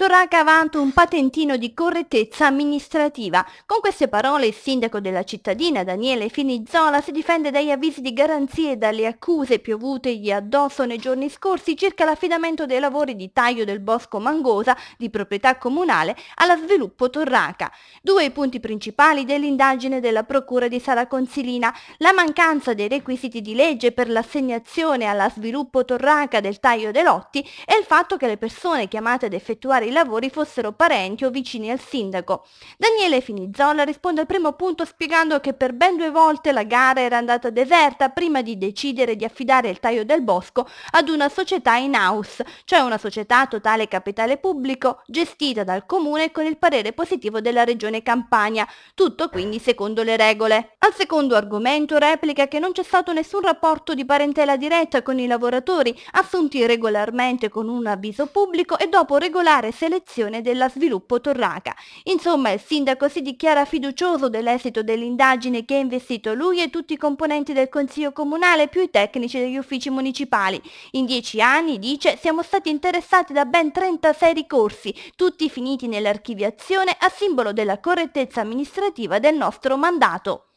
Torraca avanti un patentino di correttezza amministrativa. Con queste parole il sindaco della cittadina, Daniele Finizzola, si difende dagli avvisi di garanzie e dalle accuse piovutegli addosso nei giorni scorsi circa l'affidamento dei lavori di taglio del bosco Mangosa, di proprietà comunale, alla sviluppo Torraca. Due i punti principali dell'indagine della Procura di Sala Consilina, la mancanza dei requisiti di legge per l'assegnazione alla sviluppo Torraca del taglio dei lotti e il fatto che le persone chiamate ad effettuare i lavori fossero parenti o vicini al sindaco. Daniele Finizzola risponde al primo punto spiegando che per ben due volte la gara era andata deserta prima di decidere di affidare il taglio del bosco ad una società in house, cioè una società a totale capitale pubblico gestita dal comune con il parere positivo della regione Campania, tutto quindi secondo le regole. Al secondo argomento replica che non c'è stato nessun rapporto di parentela diretta con i lavoratori assunti regolarmente con un avviso pubblico e dopo regolare selezione della sviluppo Torraca. Insomma il sindaco si dichiara fiducioso dell'esito dell'indagine che ha investito lui e tutti i componenti del Consiglio Comunale più i tecnici degli uffici municipali. In dieci anni, dice, siamo stati interessati da ben 36 ricorsi, tutti finiti nell'archiviazione a simbolo della correttezza amministrativa del nostro mandato.